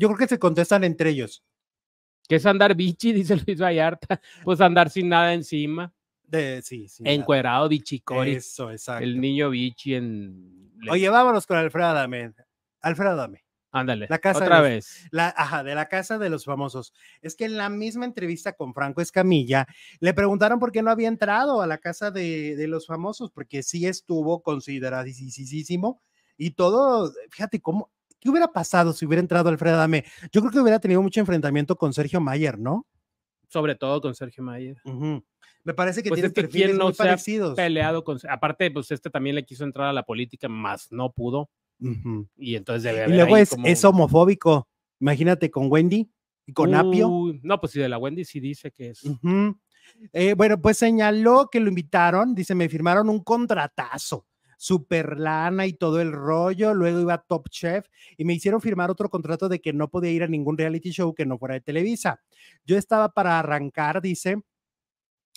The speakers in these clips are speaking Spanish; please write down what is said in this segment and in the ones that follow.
Yo creo que se contestan entre ellos. ¿Qué es andar bichi? Dice Luis Vallarta. Pues andar sin nada encima. De, sí, sí. Encuerado, bichicori. Eso, exacto. El niño bichi en. Oye, vámonos con Alfredo Adame. Alfredo Adame. Ándale. La casa otra vez. ajá, de la casa de los famosos. Es que en la misma entrevista con Franco Escamilla le preguntaron por qué no había entrado a la casa de, de los famosos, porque sí estuvo consideradísimo y todo, fíjate cómo ¿Qué hubiera pasado si hubiera entrado Alfredo Adame? Yo creo que hubiera tenido mucho enfrentamiento con Sergio Mayer, ¿no? Sobre todo con Sergio Mayer. Me parece que pues tiene perfiles aparte, pues este también le quiso entrar a la política, más no pudo. Y entonces debe haber Y luego es, homofóbico. Imagínate con Wendy y con Apio. No, pues si de la Wendy sí dice que es. Eh, bueno, pues señaló que lo invitaron, dice, me firmaron un contratazo super lana y todo el rollo, luego iba Top Chef y me hicieron firmar otro contrato de que no podía ir a ningún reality show que no fuera de Televisa. Yo estaba para arrancar, dice,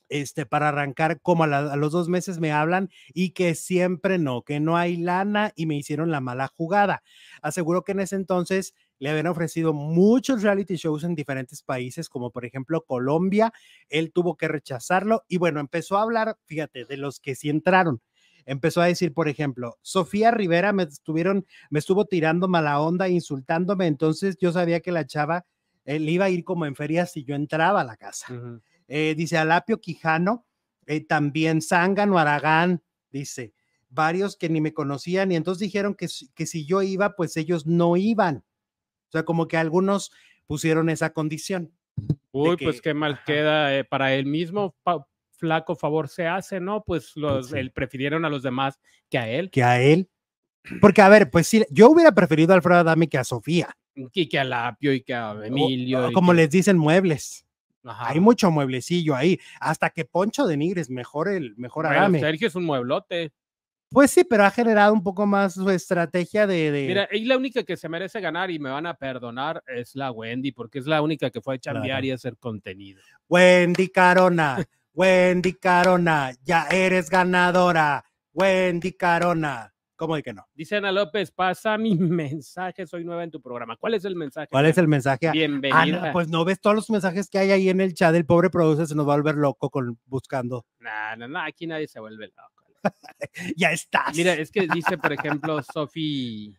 este, para arrancar, como a, a, los dos meses me hablan y que siempre no, que no hay lana y me hicieron la mala jugada. Aseguro que en ese entonces le habían ofrecido muchos reality shows en diferentes países, como por ejemplo Colombia, él tuvo que rechazarlo y bueno, empezó a hablar, fíjate, de los que sí entraron empezó a decir, por ejemplo, Sofía Rivera me estuvieron, me estuvo tirando mala onda, insultándome, entonces yo sabía que la chava él eh, iba a ir como en ferias si yo entraba a la casa. Eh, dice Alapio Quijano, eh, también o Aragán, dice, varios que ni me conocían y entonces dijeron que, que si yo iba, pues ellos no iban. O sea, como que algunos pusieron esa condición. Uy, pues qué mal queda eh, para él mismo, flaco favor se hace, ¿no? Pues los, prefirieron a los demás que a él. Que a él. Porque, a ver, pues sí, yo hubiera preferido a Alfredo Adame que a Sofía. Mm, que a Lapio y que a Emilio. como les dicen, muebles. Hay mucho mueblecillo ahí. Hasta que Poncho de Nigres mejor el mejor Adame. Sergio es un mueblote. Pues sí, pero ha generado un poco más su estrategia de, Mira, y la única que se merece ganar y me van a perdonar es la Wendy, porque es la única que fue a chambear y hacer contenido. Wendy Carona. Wendy Carona, ya eres ganadora. Wendy Carona. ¿Cómo de que no? Dice Ana López, pasa mi mensaje, soy nueva en tu programa. ¿Cuál es el mensaje? ¿Cuál es el mensaje? Bienvenida. pues no ves todos los mensajes que hay ahí en el chat, el pobre productor se nos va a volver loco con, buscando. No, no, no, aquí nadie se vuelve loco. ya estás. Mira, es que dice, por ejemplo, Sofi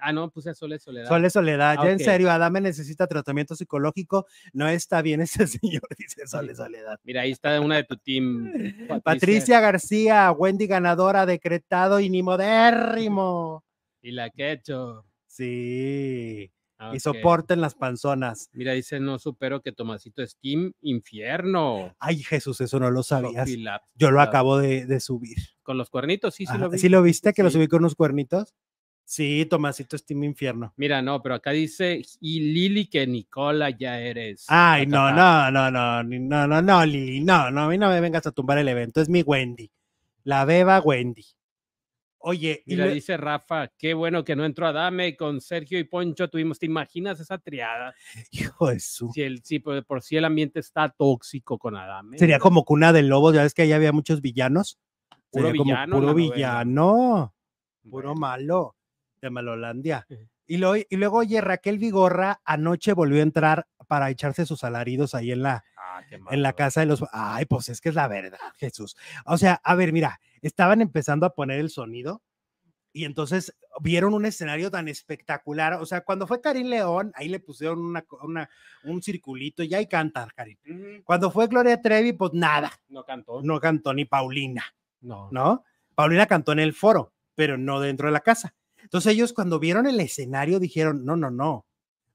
Ah, no, puse Sole Soledad. Sole Soledad, ah, ya en serio, Adame necesita tratamiento psicológico. No está bien ese señor, dice Sole Soledad. Mira, ahí está una de tu team. Patricia, García, Wendy ganadora, decretado y ni modérrimo. Y la quecho. Sí. Ah, y soporten las panzonas. Mira, dice, no supero que Tomasito es Team Infierno. Ay, Jesús, eso no lo sabías. Yo lo acabo de, subir. ¿Con los cuernitos? Sí, sí lo vi. ¿Sí lo viste que lo subí con unos cuernitos? Sí, Tomasito es Team Infierno. Mira, no, pero acá dice, y Lili, que Nicola ya eres. Ay, no, no, no, no, no, no, no, Lili, no, no, a mí no me vengas a tumbar el evento, es mi Wendy, la beba Wendy. Oye, y le dice Rafa, qué bueno que no entró Adame con Sergio y Poncho tuvimos, ¿te imaginas esa triada? Hijo de su. Si el, si por, si el ambiente está tóxico con Adame. Sería como cuna de lobos, ya ves que ahí había muchos villanos. Puro Sería villano. Como puro villano, puro malo de Malolandia. y, y luego, oye, Raquel Vigorra anoche volvió a entrar para echarse sus alaridos ahí en la, ah, en la casa de los... Ay, pues es que es la verdad, Jesús. O sea, a ver, mira, estaban empezando a poner el sonido y entonces vieron un escenario tan espectacular. O sea, cuando fue Karim León, ahí le pusieron una, un circulito y ahí canta Karim. Cuando fue Gloria Trevi, pues nada. No cantó. No cantó ni Paulina. No. ¿No? Paulina cantó en el foro, pero no dentro de la casa. Entonces ellos cuando vieron el escenario dijeron, no, no, no,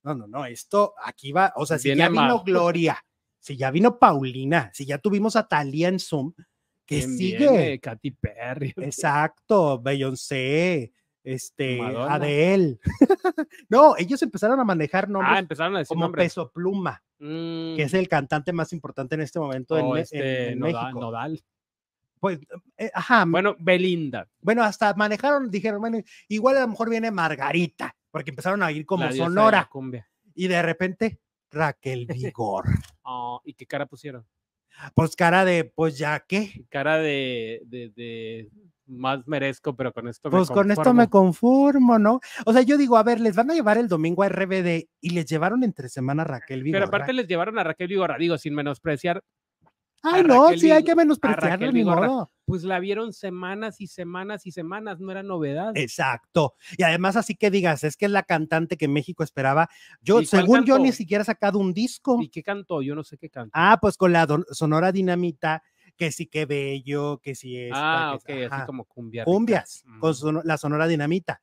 no, no, no, esto aquí va, o sea, si ya vino Gloria, si ya vino Paulina, si ya tuvimos a Talia en Zoom, que sigue? Katy Perry. Exacto, Beyoncé, este, Adele. no, ellos empezaron a manejar ah, nombres empezaron como Peso Pluma, que es mm. el cantante más importante en este momento en, este, México. Nodal. Pues, eh, bueno, Belinda. Bueno, hasta manejaron, dijeron, bueno, igual a lo mejor viene Margarita, porque empezaron a ir como Sonora. Cumbia y de repente, Raquel Vigor. Ah, ¿Y qué cara pusieron? Pues cara de, pues ya qué. Cara de, de, de más merezco, pero con esto pues con esto me conformo, ¿no? O sea, yo digo, a ver, les van a llevar el domingo a RBD y les llevaron entre semana a Raquel Vigor Pero aparte les llevaron a Raquel Vigor, digo, sin menospreciar Ay, no, sí, hay que menospreciarla, ni modo. Pues la vieron semanas y semanas y semanas, no era novedad. Exacto. Y además, así que digas, es que es la cantante que México esperaba. Yo, según yo, ni siquiera he sacado un disco. ¿Y qué cantó? Yo no sé qué cantó. Ah, pues con la Sonora Dinamita, que sí, que bello, que sí ah, es. Ah, ok, así como cumbias. Cumbias, con la Sonora Dinamita.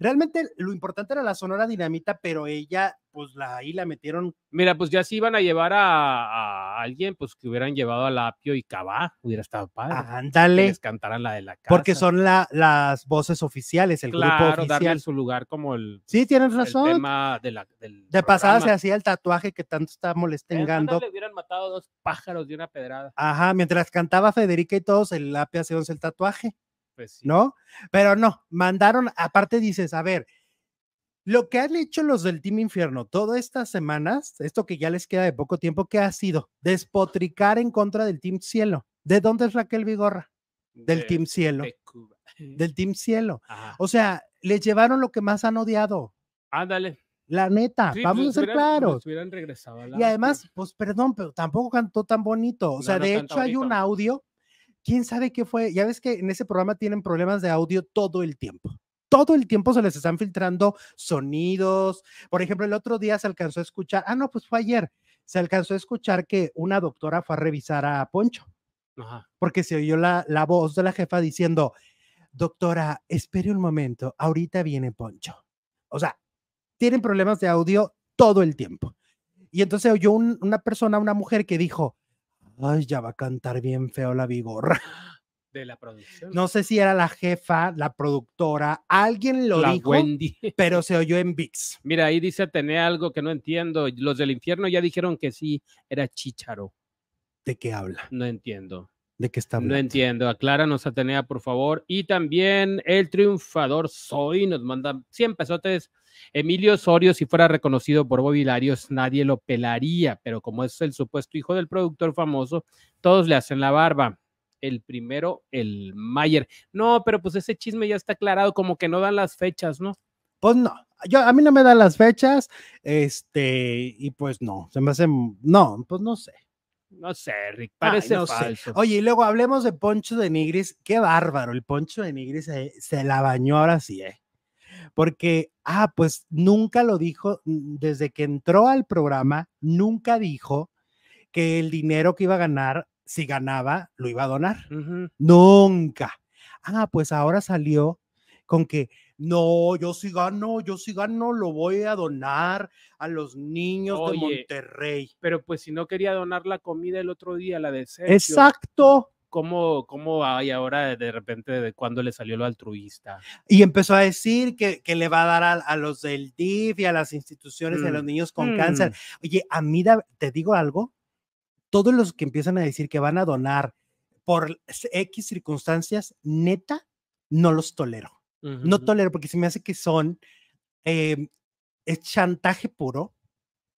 Realmente lo importante era la Sonora Dinamita, pero ella, pues la, ahí la metieron. Mira, pues ya si iban a llevar a, alguien, pues que hubieran llevado a Lapio y Cabá, hubiera estado padre. Ándale. Que les cantaran la de la casa. Porque son la, las voces oficiales, el grupo oficial. Darle su lugar como el. Sí, tienes razón. El tema de la, del. De pasada se hacía el tatuaje que tanto está eh, molestengando. Le hubieran matado dos pájaros de una pedrada. Ajá, mientras cantaba Federica y todos, el Apio hacía el tatuaje. Pues ¿no? Pero no, mandaron, aparte dices, a ver, lo que han hecho los del Team Infierno todas estas semanas, esto que ya les queda de poco tiempo, ¿qué ha sido? Despotricar en contra del Team Cielo. ¿De dónde es Raquel Vigorra? Del Team Cielo. Del Team Cielo. O sea, les llevaron lo que más han odiado. Ándale. La neta, vamos pues, a ser claros. y además, pues perdón, pero tampoco cantó tan bonito. O sea, de hecho hay un audio quién sabe qué fue. Ya ves que en ese programa tienen problemas de audio todo el tiempo. Todo el tiempo se les están filtrando sonidos. Por ejemplo, el otro día se alcanzó a escuchar, ah, no, pues fue ayer, se alcanzó a escuchar que una doctora fue a revisar a Poncho. Ajá. Porque se oyó la, la voz de la jefa diciendo, doctora, espere un momento, ahorita viene Poncho. O sea, tienen problemas de audio todo el tiempo. Y entonces oyó una persona, una mujer que dijo, ay, ya va a cantar bien feo la vigorra. De la producción. No sé si era la jefa, la productora, alguien lo dijo, pero se oyó en VIX. Mira, ahí dice, tener algo que no entiendo. Los del infierno ya dijeron que sí, era Chicharo. ¿De qué habla? No entiendo de qué está No entiendo. Acláranos, Atenea, por favor. Y también el triunfador Soy nos manda 100 pesotes. Emilio Osorio, si fuera reconocido por Bobby nadie lo pelaría, pero como es el supuesto hijo del productor famoso, todos le hacen la barba. El primero, el Mayer. No, pero pues ese chisme ya está aclarado, como que no dan las fechas, ¿no? Pues no, yo, a mí no me dan las fechas, este, y pues no, se me hacen no, pues no sé. No sé, Rick, parece Ay, Oye, y luego hablemos de Poncho de Nigris. Qué bárbaro, el Poncho de Nigris eh, se, la bañó ahora sí, ¿eh? Porque, ah, pues nunca lo dijo, desde que entró al programa, nunca dijo que el dinero que iba a ganar, si ganaba, lo iba a donar. Nunca. Ah, pues ahora salió con que no, yo sí gano, yo sí gano, lo voy a donar a los niños de Monterrey. Pero pues si no quería donar la comida el otro día, la de Exacto. ¿Cómo, ¿Cómo hay ahora de repente de cuando le salió lo altruista? Y empezó a decir que, le va a dar a, los del DIF y a las instituciones de los mm, niños con cáncer. Mm. Oye, a mí te digo algo, todos los que empiezan a decir que van a donar por X circunstancias, neta, no los tolero. No tolero porque se me hace que son, em, es chantaje puro.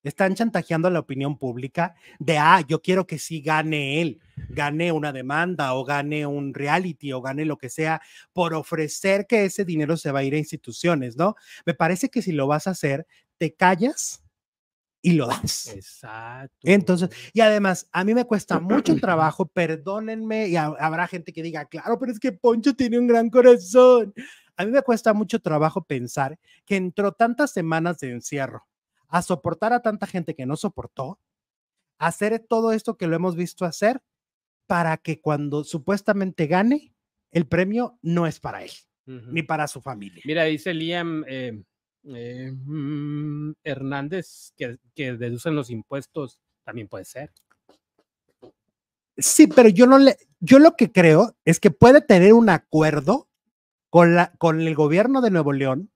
Están chantajeando a la opinión pública de, ah, yo quiero que sí gane él, gane una demanda o gane un reality o gane lo que sea por ofrecer que ese dinero se va a ir a instituciones, ¿no? Me parece que si lo vas a hacer, te callas y lo das. Exacto. Entonces, y además, a mí me cuesta mucho trabajo, perdónenme, y habrá gente que diga, claro, pero es que Poncho tiene un gran corazón. A mí me cuesta mucho trabajo pensar que entró tantas semanas de encierro a soportar a tanta gente que no soportó, hacer todo esto que lo hemos visto hacer para que cuando supuestamente gane, el premio no es para él, ni para su familia. Mira, dice Liam eh, eh, mm, Hernández que, que deducen los impuestos, también puede ser. Sí, pero yo no le, yo lo que creo es que puede tener un acuerdo con, la, con el gobierno de Nuevo León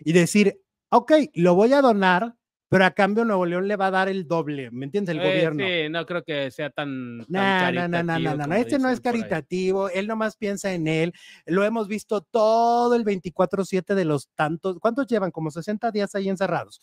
y decir, ok, lo voy a donar, pero a cambio Nuevo León le va a dar el doble, ¿me entiendes? El eh, gobierno. Sí, no creo que sea tan, caritativo. No, no, no, no, este no es caritativo, él nomás piensa en él. Lo hemos visto todo el 24-7 de los tantos, ¿cuántos llevan? Como 60 días ahí encerrados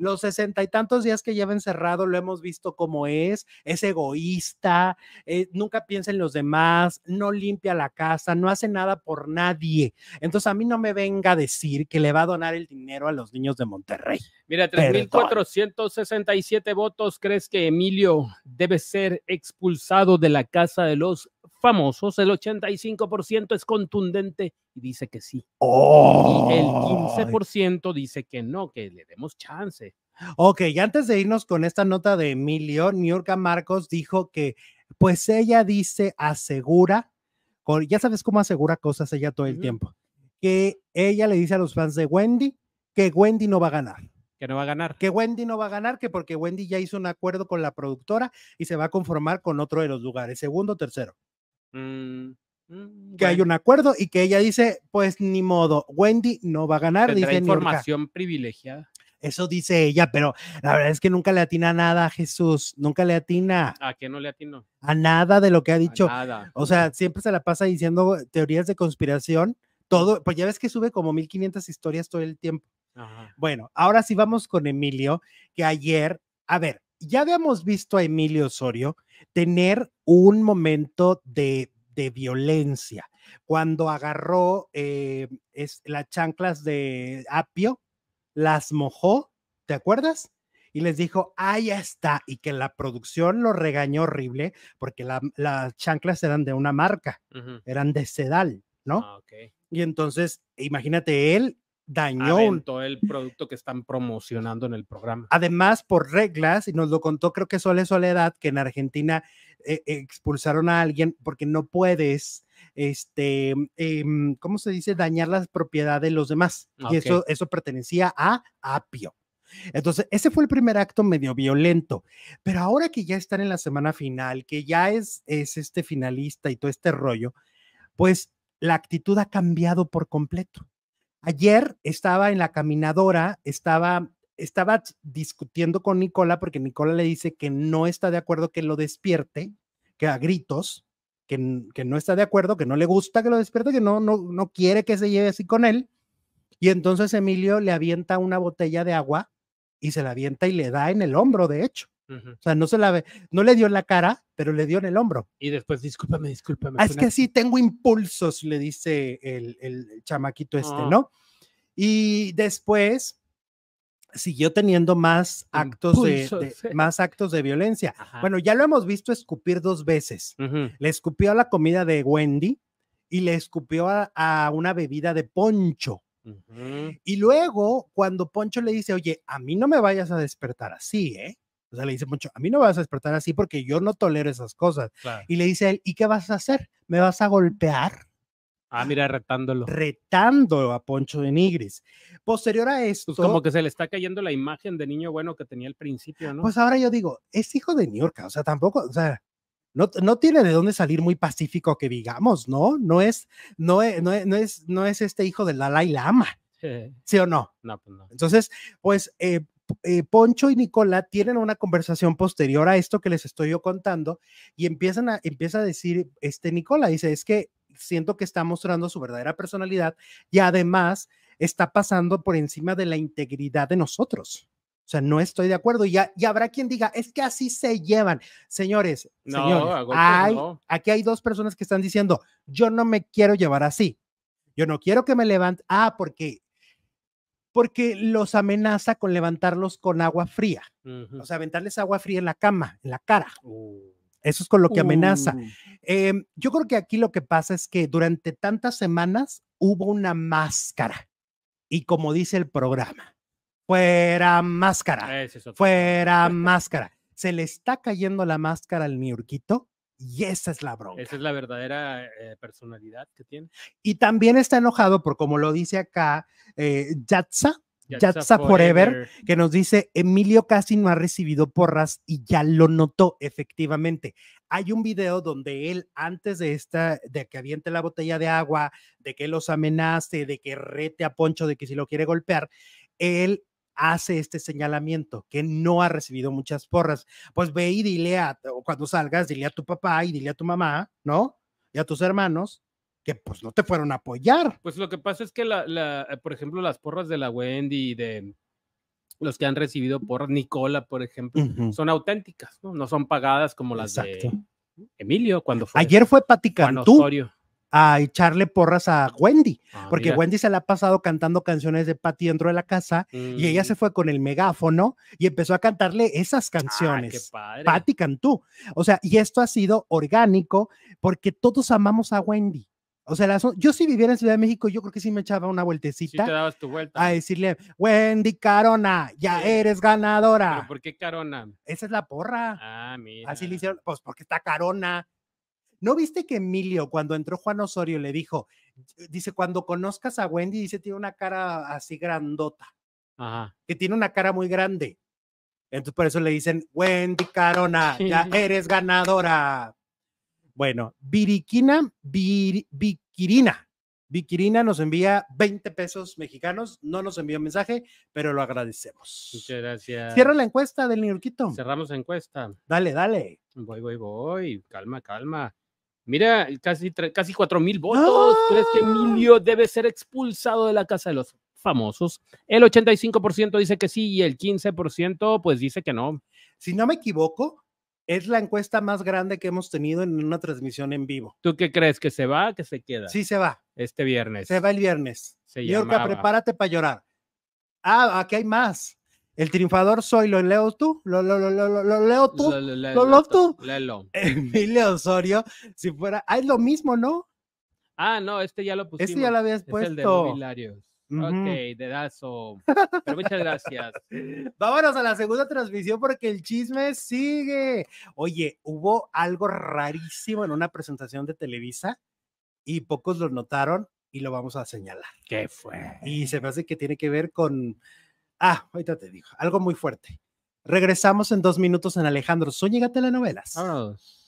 los sesenta y tantos días que lleva encerrado, lo hemos visto como es, es egoísta, eh, nunca piensa en los demás, no limpia la casa, no hace nada por nadie. Entonces a mí no me venga a decir que le va a donar el dinero a los niños de Monterrey. Mira, 3.467 votos. ¿Crees que Emilio debe ser expulsado de la casa de los famosos, el 85% es contundente y dice que sí. Y el 15% dice que no, que le demos chance. Ok, y antes de irnos con esta nota de Emilio, Niurka Marcos dijo que, pues ella dice, asegura, ya sabes cómo asegura cosas ella todo el tiempo, que ella le dice a los fans de Wendy que Wendy no va a ganar. Que no va a ganar. Que Wendy no va a ganar, que porque Wendy ya hizo un acuerdo con la productora y se va a conformar con otro de los lugares, segundo, tercero. Mm, mm, que hay un acuerdo y que ella dice, pues ni modo, Wendy no va a ganar. Dice información privilegiada. Eso dice ella, pero la verdad es que nunca le atina nada a Jesús, nunca le atina. ¿A qué no le atino? A nada de lo que ha dicho. O sea, siempre se la pasa diciendo teorías de conspiración, todo, pues ya ves que sube como 1500 historias todo el tiempo. Bueno, ahora sí vamos con Emilio, que ayer, a ver, ya habíamos visto a Emilio Osorio tener un momento de, violencia cuando agarró eh, es, las chanclas de Apio, las mojó, ¿te acuerdas? Y les dijo, ahí está, y que la producción lo regañó horrible porque las chanclas eran de una marca, eran de Sedal, ¿no? Ah, y entonces, imagínate él dañó el producto que están promocionando en el programa. Además, por reglas, y nos lo contó creo que Sole Soledad, que en Argentina eh, expulsaron a alguien porque no puedes este, em, ¿cómo se dice? Dañar las propiedades de los demás. Y eso, eso pertenecía a Apio. Entonces, ese fue el primer acto medio violento, pero ahora que ya están en la semana final, que ya es, es este finalista y todo este rollo, pues la actitud ha cambiado por completo. Ayer estaba en la caminadora, estaba, estaba discutiendo con Nicola porque Nicola le dice que no está de acuerdo que lo despierte, que a gritos, que, que no está de acuerdo, que no le gusta que lo despierte, que no, no, no quiere que se lleve así con él. Y entonces Emilio le avienta una botella de agua y se la avienta y le da en el hombro, de hecho. O sea, no se la ve, no le dio en la cara, pero le dio en el hombro. Y después, discúlpame, discúlpame. Ah, es que sí, tengo impulsos, le dice el, chamaquito este, ah. ¿no? Y después siguió teniendo más actos de, eh. más actos de violencia. Bueno, ya lo hemos visto escupir dos veces. Le escupió a la comida de Wendy y le escupió a, una bebida de Poncho. Y luego, cuando Poncho le dice, oye, a mí no me vayas a despertar así, ¿eh? O sea, le dice Poncho, a mí no me vas a despertar así porque yo no tolero esas cosas. Y le dice él, ¿y qué vas a hacer? ¿Me vas a golpear? Ah, mira, retándolo. Retándolo a Poncho de Nigris. Posterior a esto. Pues como que se le está cayendo la imagen de niño bueno que tenía al principio, ¿no? Pues ahora yo digo, es hijo de New York, o sea, tampoco, o sea, no, tiene de dónde salir muy pacífico que digamos, ¿no? No es, no es, no es, no es, este hijo del Dalai Lama. ¿Sí o no? No, pues no. Entonces, pues eh, eh, Poncho y Nicola tienen una conversación posterior a esto que les estoy yo contando y empiezan a, empieza a decir, este Nicola dice, es que siento que está mostrando su verdadera personalidad y además está pasando por encima de la integridad de nosotros. O sea, no estoy de acuerdo. Y, ya, y habrá quien diga, es que así se llevan. Señores, aquí hay dos personas que están diciendo, yo no me quiero llevar así. Yo no quiero que me levante. Ah, porque porque los amenaza con levantarlos con agua fría, o sea, aventarles agua fría en la cama, en la cara. Oh. Eso es con lo que amenaza. Em, yo creo que aquí lo que pasa es que durante tantas semanas hubo una máscara y como dice el programa, fuera máscara, fuera máscara. Se le está cayendo la máscara al miurquito. Y esa es la bronca. Esa es la verdadera eh, personalidad que tiene. Y también está enojado por, como lo dice acá, eh, Yatza, forever, que nos dice, Emilio casi no ha recibido porras y ya lo notó efectivamente. Hay un video donde él, antes de esta, de que aviente la botella de agua, de que los amenace, de que rete a Poncho, de que si lo quiere golpear, él hace este señalamiento, que no ha recibido muchas porras, pues ve y dile a, cuando salgas, dile a tu papá y dile a tu mamá, ¿no? Y a tus hermanos, que pues no te fueron a apoyar. Pues lo que pasa es que, la, eh, por ejemplo, las porras de la Wendy y de los que han recibido por Nicola, por ejemplo, son auténticas, ¿no? No son pagadas como las de Emilio cuando Ayer fue Pati a echarle porras a Wendy, ah, porque Wendy se la ha pasado cantando canciones de Patty dentro de la casa y ella se mm. fue con el megáfono y empezó a cantarle esas ah, canciones. Ah, Patty cantó. O sea, y esto ha sido orgánico porque todos amamos a Wendy. O sea, yo si viviera en Ciudad de México, yo creo que sí me echaba una vueltecita. te dabas tu vuelta. A decirle, Wendy Carona, ya eres ganadora. ¿Por qué Carona? Esa es la porra. Ah, mira. Así le hicieron, pues porque está Carona. ¿No viste que Emilio, cuando entró Juan Osorio, le dijo, dice, cuando conozcas a Wendy, dice, tiene una cara así grandota, Ajá. que tiene una cara muy grande. Entonces por eso le dicen, Wendy Carona, ya eres ganadora. Bueno, Viriquina, Viquirina. Vikirina. nos envía 20 pesos mexicanos, no nos envió mensaje, pero lo agradecemos. Muchas gracias. Cierra la encuesta del Niurquito. Cerramos la encuesta. Dale, dale. Voy, voy, voy. Calma, calma. Mira, casi, casi 4 mil votos. ¿Crees que Emilio debe ser expulsado de la casa de los famosos? El 85% dice que sí y el 15% pues dice que no. Si no me equivoco, es la encuesta más grande que hemos tenido en una transmisión en vivo. ¿Tú qué crees? ¿Que se va que se queda? Sí, se va. Este viernes. Se va el viernes. Se Yorka, prepárate para llorar. Ah, aquí hay más. El triunfador soy, lo leo tú, lo, lo, lo, lo, lo leo tú, lo, lo, tú. Lelo. Emilio Osorio, si fuera, ah, es lo mismo, ¿no? Ah, no, este ya lo pusimos. Este ya lo habías puesto. Es el de mobiliarios. Ok, Pero muchas gracias. Vámonos a la segunda transmisión porque el chisme sigue. Oye, hubo algo rarísimo en una presentación de Televisa y pocos lo notaron y lo vamos a señalar. ¿Qué fue? Y se me hace que tiene que ver con Ah, ahorita te digo, algo muy fuerte. Regresamos en dos minutos en Alejandro Zúñiga Telenovelas. Vámonos.